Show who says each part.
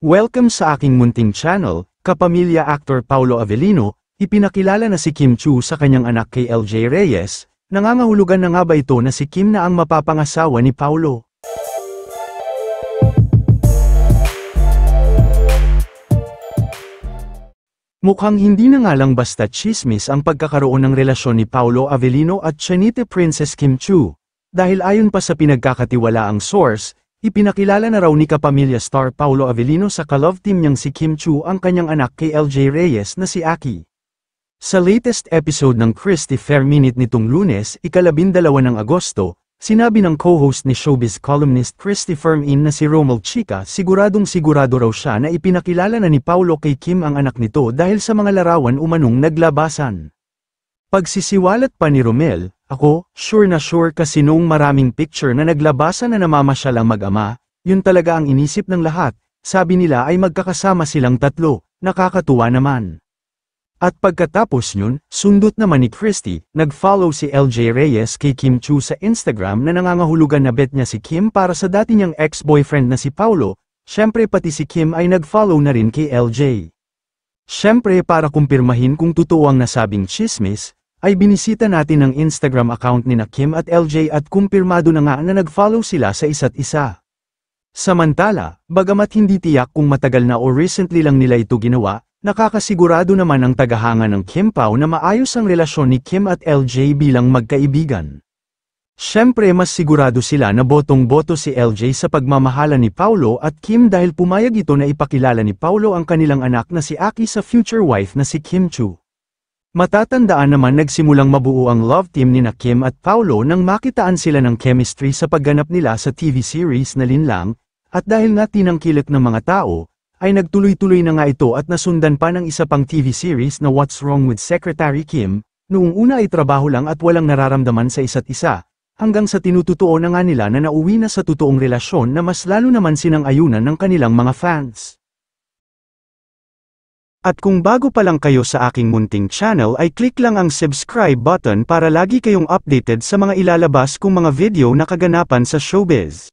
Speaker 1: Welcome sa aking munting channel, kapamilya actor Paulo Avellino, ipinakilala na si Kim Chu sa kanyang anak kay LJ Reyes, nangangahulugan na nga ba ito na si Kim na ang mapapangasawa ni Paulo? Mukhang hindi na nga lang basta chismis ang pagkakaroon ng relasyon ni Paulo Avellino at Chinite Princess Kim Chu, dahil ayon pa sa pinagkakatiwalaang source, Ipinakilala na raw ni kapamilya star Paulo Avellino sa kalove team niyang si Kim Chu ang kanyang anak kay LJ Reyes na si Aki. Sa latest episode ng Christy Fair Minute nitong lunes, ikalabindalawa ng Agosto, sinabi ng co-host ni showbiz columnist Christy Firmin na si Romel Chica siguradong sigurado raw siya na ipinakilala na ni Paulo kay Kim ang anak nito dahil sa mga larawan umanong naglabasan. Pagsisiwalat pa ni Romel, ako, sure na sure kasi noong maraming picture na naglabasa na namamasyal ang mag-ama, yun talaga ang inisip ng lahat, sabi nila ay magkakasama silang tatlo, nakakatuwa naman. At pagkatapos yun, sundot naman ni Christy, nag-follow si LJ Reyes kay Kim Chu sa Instagram na nangangahulugan na bet niya si Kim para sa dati niyang ex-boyfriend na si Paulo, syempre pati si Kim ay nag-follow na rin kay LJ. Syempre para kumpirmahin kung totoo ang nasabing chismis, ay binisita natin ang Instagram account ni na Kim at LJ at kumpirmado na nga na nag-follow sila sa isa't isa. Samantala, bagamat hindi tiyak kung matagal na o recently lang nila ito ginawa, nakakasigurado naman ang tagahanga ng Kim Pao na maayos ang relasyon ni Kim at LJ bilang magkaibigan. Siyempre mas sigurado sila na botong-boto si LJ sa pagmamahalan ni Paulo at Kim dahil pumayag ito na ipakilala ni Paulo ang kanilang anak na si Aki sa future wife na si Kim Chu. Matatandaan naman nagsimulang mabuo ang love team ni na Kim at Paolo nang makitaan sila ng chemistry sa pagganap nila sa TV series na Linlang, at dahil nga tinangkilik ng mga tao, ay nagtuloy-tuloy na nga ito at nasundan pa ng isa pang TV series na What's Wrong with Secretary Kim, noong una ay trabaho lang at walang nararamdaman sa isa't isa, hanggang sa tinututuo na nga nila na nauwi na sa totoong relasyon na mas lalo naman sinang ayunan ng kanilang mga fans. At kung bago pa lang kayo sa aking munting channel ay click lang ang subscribe button para lagi kayong updated sa mga ilalabas kong mga video na kaganapan sa showbiz.